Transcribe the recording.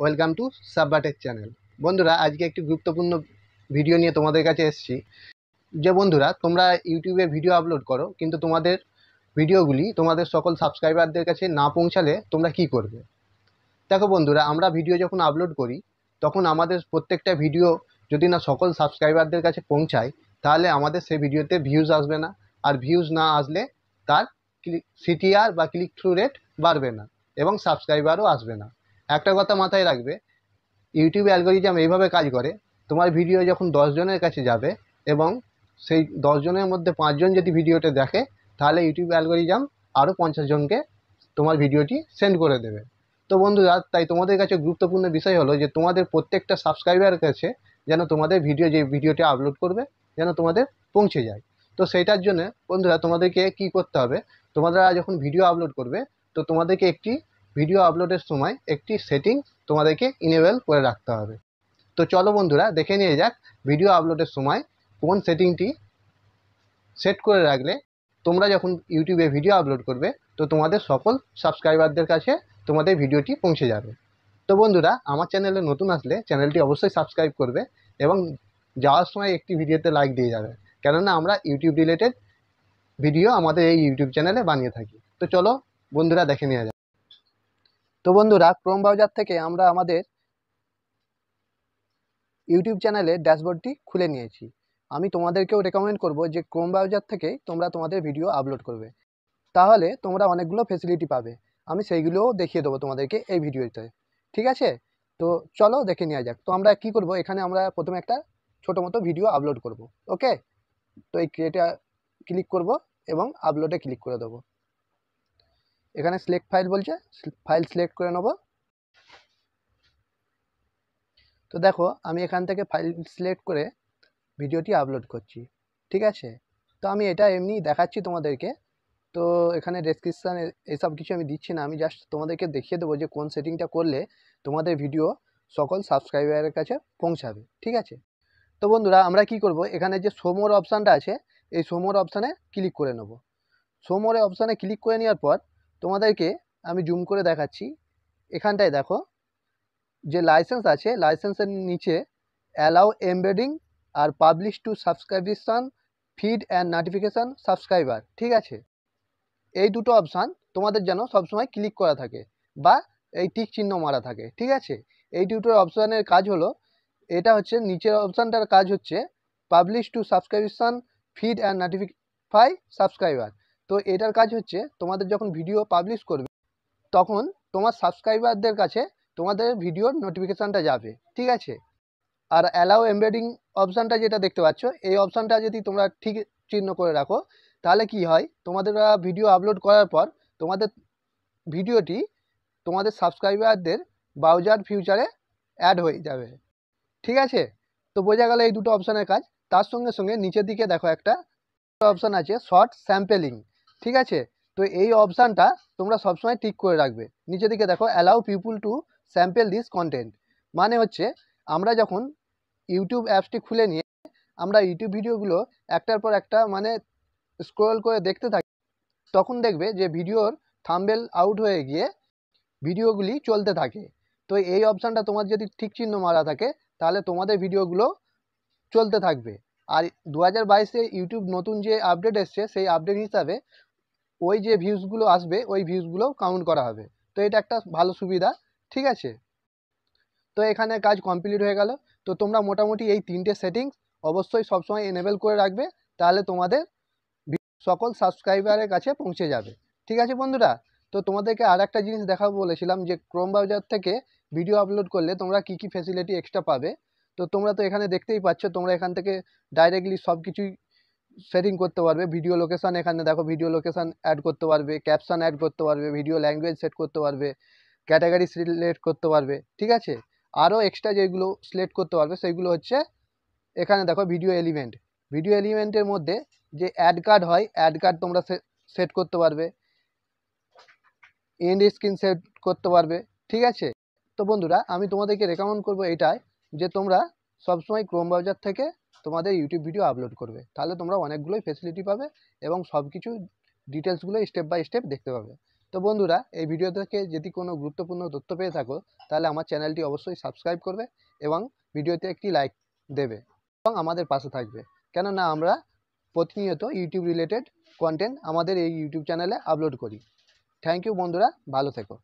welcome to সাববাটের channel বন্ধুরা আজকে একটি গুরুত্বপূর্ণ ভিডিও নিয়ে তোমাদের কাছে এসেছি যে বন্ধুরা তোমরা ইউটিউবে ভিডিও আপলোড করো কিন্তু তোমাদের ভিডিওগুলি তোমাদের সকল সাবস্ক্রাইবারদের কাছে না পৌঁছালে তোমরা কি করবে দেখো বন্ধুরা আমরা ভিডিও যখন আপলোড করি তখন আমাদের প্রত্যেকটা ভিডিও যদি না সকল সাবস্ক্রাইবারদের কাছে পৌঁছায় তাহলে আমাদের সেই ভিডিওতে ভিউজ আসবে না আর ভিউজ না আসলে তার ক্লিক সিটিআর বা ক্লিক থ্রু রেট বাড়বে না এবং সাবস্ক্রাইবারও আসবে না একটা কথা মাথায় রাখবে ইউটিউব অ্যালগোরিজম এইভাবে কাজ করে তোমার ভিডিও যখন দশজনের কাছে যাবে এবং সেই দশজনের মধ্যে পাঁচজন যদি ভিডিওটা দেখে তাহলে ইউটিউব অ্যালগোরিজম আরও পঞ্চাশ জনকে তোমার ভিডিওটি সেন্ড করে দেবে তো বন্ধুরা তাই তোমাদের কাছে গুরুত্বপূর্ণ বিষয় হলো যে তোমাদের প্রত্যেকটা সাবস্ক্রাইবার কাছে যেন তোমাদের ভিডিও যে ভিডিওটি আপলোড করবে যেন তোমাদের পৌঁছে যায় তো সেইটার জন্য বন্ধুরা তোমাদেরকে কি করতে হবে তোমাদের যখন ভিডিও আপলোড করবে তো তোমাদেরকে একটি ভিডিও আপলোডের সময় একটি সেটিং তোমাদেরকে ইনেবেল করে রাখতে হবে তো চলো বন্ধুরা দেখে নিয়ে যাক ভিডিও আপলোডের সময় কোন সেটিংটি সেট করে রাখলে তোমরা যখন ইউটিউবে ভিডিও আপলোড করবে তো তোমাদের সকল সাবস্ক্রাইবারদের কাছে তোমাদের ভিডিওটি পৌঁছে যাবে তো বন্ধুরা আমার চ্যানেলে নতুন আসলে চ্যানেলটি অবশ্যই সাবস্ক্রাইব করবে এবং যাওয়ার সময় একটি ভিডিওতে লাইক দিয়ে যাবে কেননা আমরা ইউটিউব রিলেটেড ভিডিও আমাদের এই ইউটিউব চ্যানেলে বানিয়ে থাকি তো চলো বন্ধুরা দেখে নেওয়া যাক তো বন্ধুরা ক্রোম ব্রাউজার থেকে আমরা আমাদের ইউটিউব চ্যানেলে ড্যাশবোর্ডটি খুলে নিয়েছি আমি তোমাদেরকেও রেকমেন্ড করব যে ক্রোম ব্রাউজার থেকে তোমরা তোমাদের ভিডিও আপলোড করবে তাহলে তোমরা অনেকগুলো ফেসিলিটি পাবে আমি সেইগুলোও দেখিয়ে দেবো তোমাদেরকে এই ভিডিওতে ঠিক আছে তো চলো দেখে নেওয়া যাক তো আমরা কি করব এখানে আমরা প্রথমে একটা ছোটো মতো ভিডিও আপলোড করব ওকে তো এই ক্রিয়েটা ক্লিক করব এবং আপলোডে ক্লিক করে দেবো এখানে সিলেক্ট ফাইল বলছে ফাইল সিলেক্ট করে নেব তো দেখো আমি এখান থেকে ফাইল সিলেক্ট করে ভিডিওটি আপলোড করছি ঠিক আছে তো আমি এটা এমনি দেখাচ্ছি তোমাদেরকে তো এখানে ডেসক্রিপশান এসব কিছু আমি দিচ্ছি না আমি জাস্ট তোমাদেরকে দেখিয়ে দেবো যে কোন সেটিংটা করলে তোমাদের ভিডিও সকল সাবস্ক্রাইবারের কাছে পৌঁছাবে ঠিক আছে তো বন্ধুরা আমরা কি করব এখানে যে সোমোর অপশানটা আছে এই সোমোর অপশানে ক্লিক করে নেব সোমোর অপশানে ক্লিক করে নেওয়ার পর তোমাদেরকে আমি জুম করে দেখাচ্ছি এখানটায় দেখো যে লাইসেন্স আছে লাইসেন্সের নিচে অ্যালাউ এমবেডিং আর publish to subscription feed and notification subscriber ঠিক আছে এই দুটো অপশান তোমাদের যেন সবসময় ক্লিক করা থাকে বা এই টিক চিহ্ন মারা থাকে ঠিক আছে এই দুটো অপশানের কাজ হলো এটা হচ্ছে নিচের অপশানটার কাজ হচ্ছে publish to subscription feed and notify subscriber তো এটার কাজ হচ্ছে তোমাদের যখন ভিডিও পাবলিশ করবে তখন তোমার সাবস্ক্রাইবারদের কাছে তোমাদের ভিডিওর নোটিফিকেশানটা যাবে ঠিক আছে আর অ্যালাউ এমবেডিং অপশানটা যেটা দেখতে পাচ্ছ এই অপশানটা যদি তোমরা ঠিক চিহ্ন করে রাখো তাহলে কি হয় তোমাদের ভিডিও আপলোড করার পর তোমাদের ভিডিওটি তোমাদের সাবস্ক্রাইবারদের ব্রাউজার ফিউচারে অ্যাড হয়ে যাবে ঠিক আছে তো বোঝা গেল এই দুটো অপশানের কাজ তার সঙ্গে সঙ্গে নিচের দিকে দেখো একটা অপশান আছে শর্ট স্যাম্পেলিং ঠিক আছে তো এই অপশানটা তোমরা সবসময় টিক করে রাখবে নিচে দিকে দেখো allow people to sample this content মানে হচ্ছে আমরা যখন ইউটিউব অ্যাপসটি খুলে নিয়ে আমরা ইউটিউব ভিডিওগুলো একটার পর একটা মানে স্ক্রোল করে দেখতে থাকি তখন দেখবে যে ভিডিওর থাম্বেল আউট হয়ে গিয়ে ভিডিওগুলি চলতে থাকে তো এই অপশানটা তোমার যদি ঠিক চিহ্ন মারা থাকে তাহলে তোমাদের ভিডিওগুলো চলতে থাকবে আর দু হাজার বাইশে ইউটিউব নতুন যে আপডেট এসছে সেই আপডেট হিসাবে ওই যে ভিউজগুলো আসবে ওই ভিউজগুলোও কাউন্ট করা হবে তো এটা একটা ভালো সুবিধা ঠিক আছে তো এখানে কাজ কমপ্লিট হয়ে গেল তো তোমরা মোটামুটি এই তিনটে সেটিংস অবশ্যই সবসময় এনেবেল করে রাখবে তাহলে তোমাদের সকল সাবস্ক্রাইবারের কাছে পৌঁছে যাবে ঠিক আছে বন্ধুরা তো তোমাদেরকে আর একটা জিনিস দেখাবো বলেছিলাম যে ক্রোম ব্রাউজার থেকে ভিডিও আপলোড করলে তোমরা কি কি ফ্যাসিলিটি এক্সট্রা পাবে তো তোমরা তো এখানে দেখতেই পাচ্ছ তোমরা এখান থেকে ডাইরেক্টলি সব কিছুই সেটিং করতে পারবে ভিডিও লোকেশান এখানে দেখো ভিডিও লোকেশান অ্যাড করতে পারবে ক্যাপশান অ্যাড করতে পারবে ভিডিও ল্যাঙ্গুয়েজ সেট করতে পারবে ক্যাটাগরি সিলেক্ট করতে পারবে ঠিক আছে আরও এক্সট্রা যেগুলো সিলেক্ট করতে পারবে সেইগুলো হচ্ছে এখানে দেখো ভিডিও এলিমেন্ট ভিডিও এলিমেন্টের মধ্যে যে অ্যাড কার্ড হয় অ্যাড কার্ড তোমরা সেট করতে পারবে এন্ড স্ক্রিন সেট করতে পারবে ঠিক আছে তো বন্ধুরা আমি তোমাদেরকে রেকমেন্ড করব এটাই যে তোমরা সবসময় ক্রোম ব্রাউজার থেকে তোমাদের ইউটিউব ভিডিও আপলোড করবে তাহলে তোমরা অনেকগুলোই ফেসিলিটি পাবে এবং সব কিছু ডিটেলসগুলো স্টেপ বাই স্টেপ দেখতে পাবে তো বন্ধুরা এই ভিডিও থেকে যদি কোনো গুরুত্বপূর্ণ তথ্য পেয়ে থাকো তাহলে আমার চ্যানেলটি অবশ্যই সাবস্ক্রাইব করবে এবং ভিডিওতে একটি লাইক দেবে এবং আমাদের পাশে থাকবে কেননা আমরা প্রতিনিয়ত ইউটিউব রিলেটেড কন্টেন্ট আমাদের এই ইউটিউব চ্যানেলে আপলোড করি থ্যাংক ইউ বন্ধুরা ভালো থেকো